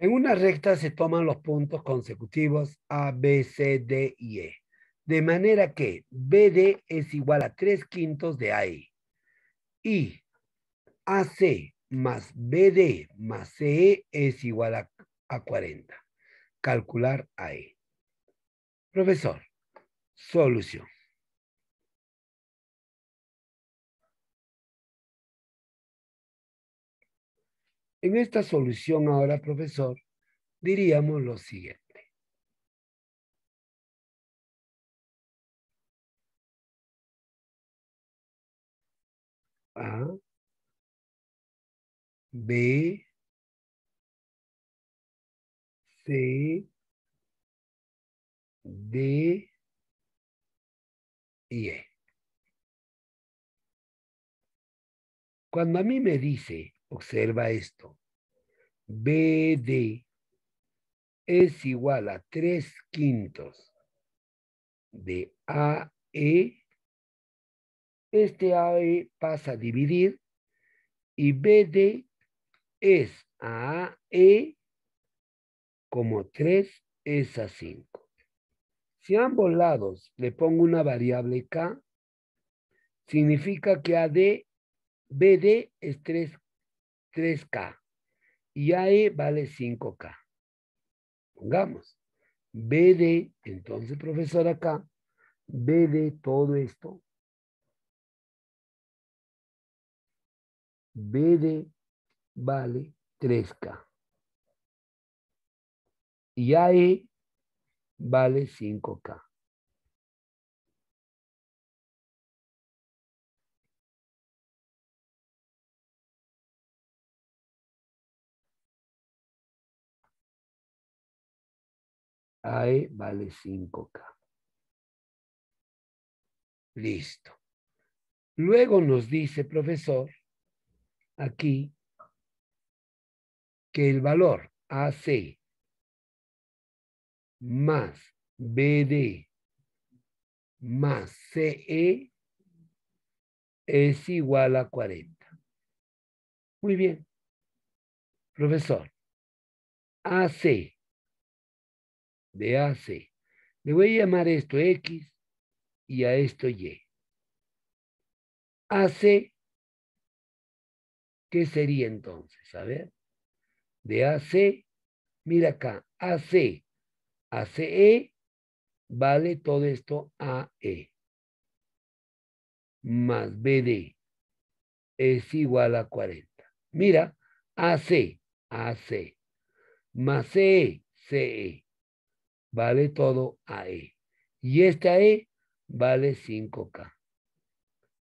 En una recta se toman los puntos consecutivos A, B, C, D y E. De manera que BD es igual a 3 quintos de AE. Y AC más BD más CE es igual a, a 40. Calcular AE. Profesor, solución. En esta solución ahora, profesor, diríamos lo siguiente. A, B, C, D y E. Cuando a mí me dice Observa esto. BD es igual a tres quintos de AE. Este AE pasa a dividir y BD es AE como 3 es a 5. E si a ambos lados le pongo una variable K, significa que AD, BD es 3 3K y AE vale 5K. Pongamos, BD, entonces profesor acá, BD todo esto, BD vale 3K y AE vale 5K. AE vale 5K. Listo. Luego nos dice, profesor, aquí, que el valor AC más BD más CE es igual a 40. Muy bien. Profesor, AC de AC. Le voy a llamar esto X y a esto Y. AC, ¿qué sería entonces? A ver, de AC, mira acá, AC, ACE, vale todo esto AE. Más BD es igual a 40. Mira, AC, AC, más CE, CE, vale todo AE. Y esta E vale 5K.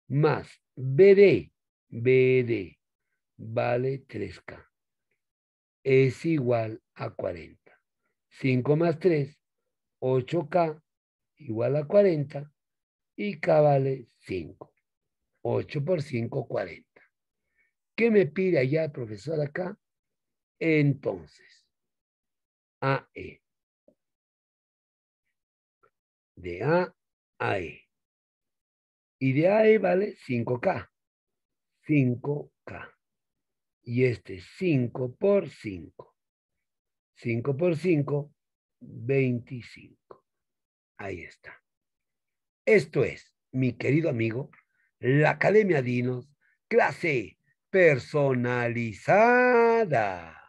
Más BD, BD vale 3K. Es igual a 40. 5 más 3, 8K igual a 40 y K vale 5. 8 por 5, 40. ¿Qué me pide allá el profesor acá? Entonces, AE de A a E. Y de A a E vale 5K. 5K. Y este 5 por 5. 5 por 5, 25. Ahí está. Esto es, mi querido amigo, la Academia Dinos, clase personalizada.